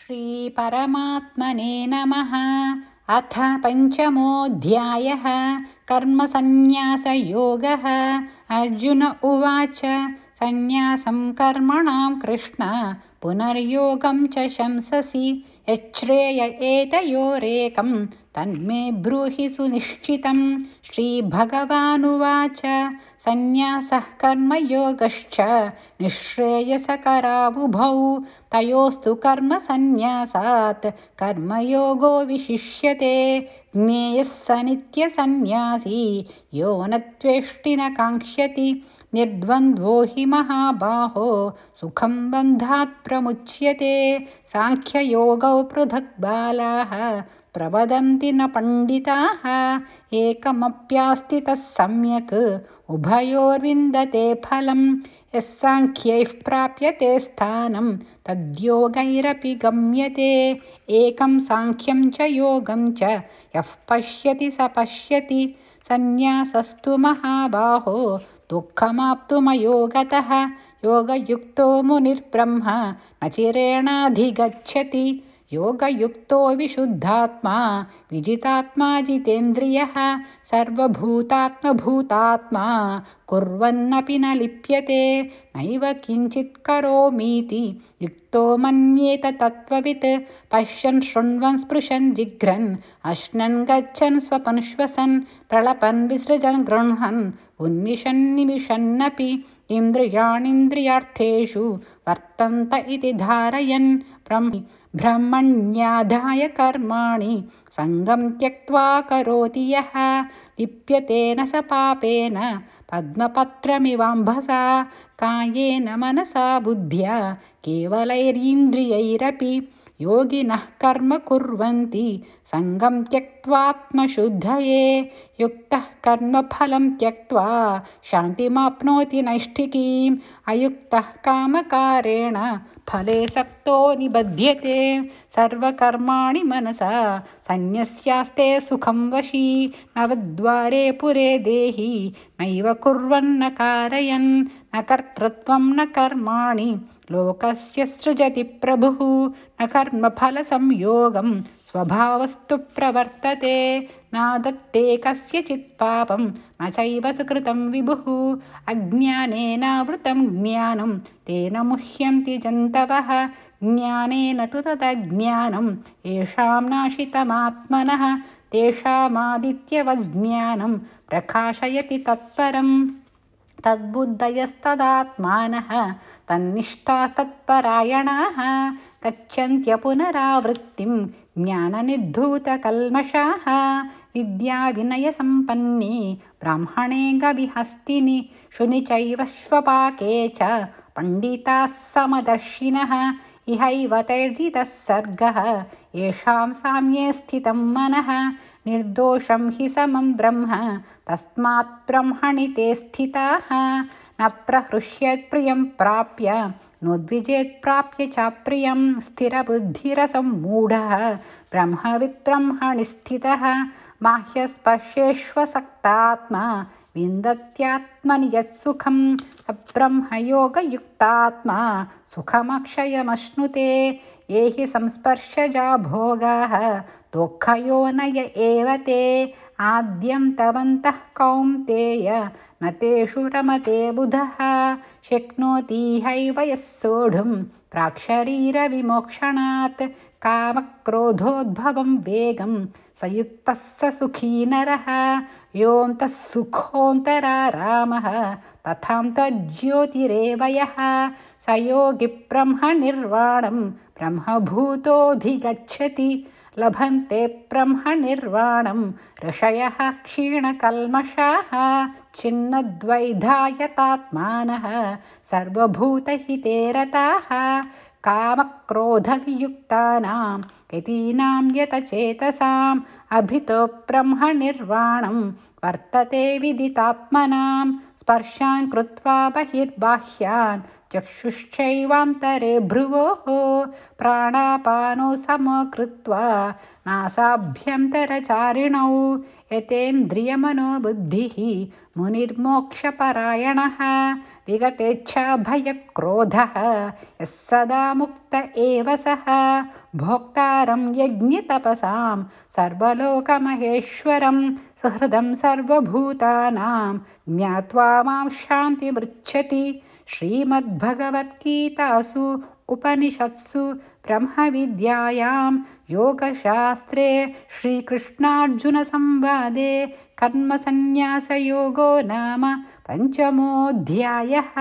श्रीपरमात्मने नमः अथ पञ्चमोऽध्यायः कर्मसन्न्यासयोगः अर्जुन उवाच सन्न्यासं कर्मणां कृष्ण पुनर्योगं च शंससि यच्छ्रेय एतयोरेकं तन्मे ब्रूहि सुनिश्चितम् श्रीभगवानुवाच सन्न्यासः कर्मयोगश्च निःश्रेयसकराबुभौ तयोस्तु कर्मसन्न्यासात् कर्मयोगो विशिष्यते ज्ञेयः त्वेष्टि न काङ्क्ष्यति निर्द्वन्द्वो हि महाबाहो सुखम् बन्धात्प्रमुच्यते साङ्ख्ययोगौ पृथग्बालाः बालाः प्रवदन्ति न पण्डिताः एकमप्यास्ति सम्यक् उभयोर्विन्दते फलम् यः साङ्ख्यैः प्राप्यते स्थानं तद्योगैरपि गम्यते एकं साङ्ख्यं च योगं च यः पश्यति स पश्यति सन्न्यासस्तु महाबाहो दुःखमाप्तुमयोगतः योगयुक्तो मुनिर्ब्रह्म न चिरेणाधिगच्छति योगयुक्तो विशुद्धात्मा विजितात्मा जितेन्द्रियः सर्वभूतात्मभूतात्मा कुर्वन्नपि न लिप्यते नैव किञ्चित् करोमीति युक्तो मन्येत तत्त्ववित् पश्यन् शृण्वन् स्पृशन् जिघ्रन् अश्नन् गच्छन् श्वसन् प्रलपन् विसृजन् गृह्णन् उन्मिषन्निमिषन्नपि इन्द्रियाणिन्द्रियार्थेषु वर्तन्त इति धारयन् ब्रह्मण्याधाय कर्माणि सङ्गं त्यक्त्वा करोति यः लिप्यतेन स पापेन पद्मपत्रमिवाम्भसा कायेन मनसा बुद्ध्या केवलैरीन्द्रियैरपि योगिनः कर्म कुर्वन्ति सङ्गं त्यक्त्वात्मशुद्धये युक्तः कर्मफलं त्यक्त्वा शान्तिमाप्नोति नैष्ठिकीम् अयुक्तः कामकारेण फले सक्तो निबध्यते सर्वकर्माणि मनसा सन्न्यस्यास्ते सुखं वशी नवद्वारे पुरे देहि नैव कुर्वन्न कारयन् न कर्तृत्वं न कर्माणि लोकस्य सृजति प्रभुः न कर्मफलसंयोगम् स्वभावस्तु प्रवर्तते नादत्ते पापं न चैव सुकृतं विभुः अज्ञानेनावृतं ज्ञानं तेन मुह्यन्ति जन्तवः ज्ञानेन तु तदज्ञानम् येषां नाशितमात्मनः तेषामादित्यवज्ञानम् प्रकाशयति तत्परम् तद्बुद्धयस्तदात्मानः तन्निष्ठास्तत्परायणाः गच्छन्त्यपुनरावृत्तिं ज्ञाननिर्धूतकल्मषाः विद्याविनयसम्पन्नी ब्राह्मणे गविहस्तिनि शुनिचैव स्वपाके च पण्डिताः समदर्शिनः इहैव तैर्जितः सर्गः येषां साम्ये स्थितं मनः निर्दोषं हि समं ब्रह्म तस्मात् ब्रह्मणि ते स्थिताः न प्रहृष्येत्प्रियं प्राप्य नोद्विजेत् प्राप्य चाप्रियं स्थिरबुद्धिरसम्मूढः ब्रह्मविप्रमणि स्थितः बाह्यस्पर्शेष्वसक्तात्मा विन्दत्यात्मनि यत्सुखं सब्रह्मयोगयुक्तात्मा स ब्रह्मयोगयुक्तात्मा सुखमक्षयमश्नुते एहि संस्पर्शजा भोगाः दुःखयोनय एव ते आद्यं तवन्तः कौन्तेय न तेषु रमते बुधः शक्नोती हैवयः सोढुम् प्राक्षरीरविमोक्षणात् कामक्रोधोद्भवं वेगम् सयुक्तः स सुखी नरः योऽन्तः तथां तज्ज्योतिरेवयः सयोगि ब्रह्मनिर्वाणम् ब्रह्मभूतोऽधिगच्छति लभन्ते ब्रह्मनिर्वाणम् ऋषयः क्षीणकल्मषाः छिन्नद्वैधायतात्मानः सर्वभूतहितेरताः कामक्रोधवियुक्तानां यतीनां यतचेतसाम् अभितो ब्रह्मनिर्वाणं वर्तते विदितात्मनां स्पर्शान् कृत्वा बहिर्बाह्यान् चक्षुश्चैवान्तरे भ्रुवोः प्राणापानो सम कृत्वा नासाभ्यन्तरचारिणौ यतेन्द्रियमनो बुद्धिः मुनिर्मोक्षपरायणः विगतेच्छाभयक्रोधः यः सदा मुक्त एव सः भोक्तारं यज्ञतपसां सर्वलोकमहेश्वरं सुहृदं सर्वभूतानां ज्ञात्वा मां शान्तिमृच्छति श्रीमद्भगवद्गीतासु उपनिषत्सु ब्रह्मविद्यायां योगशास्त्रे श्रीकृष्णार्जुनसंवादे कर्मसन्न्यासयोगो नाम पञ्चमोऽध्यायः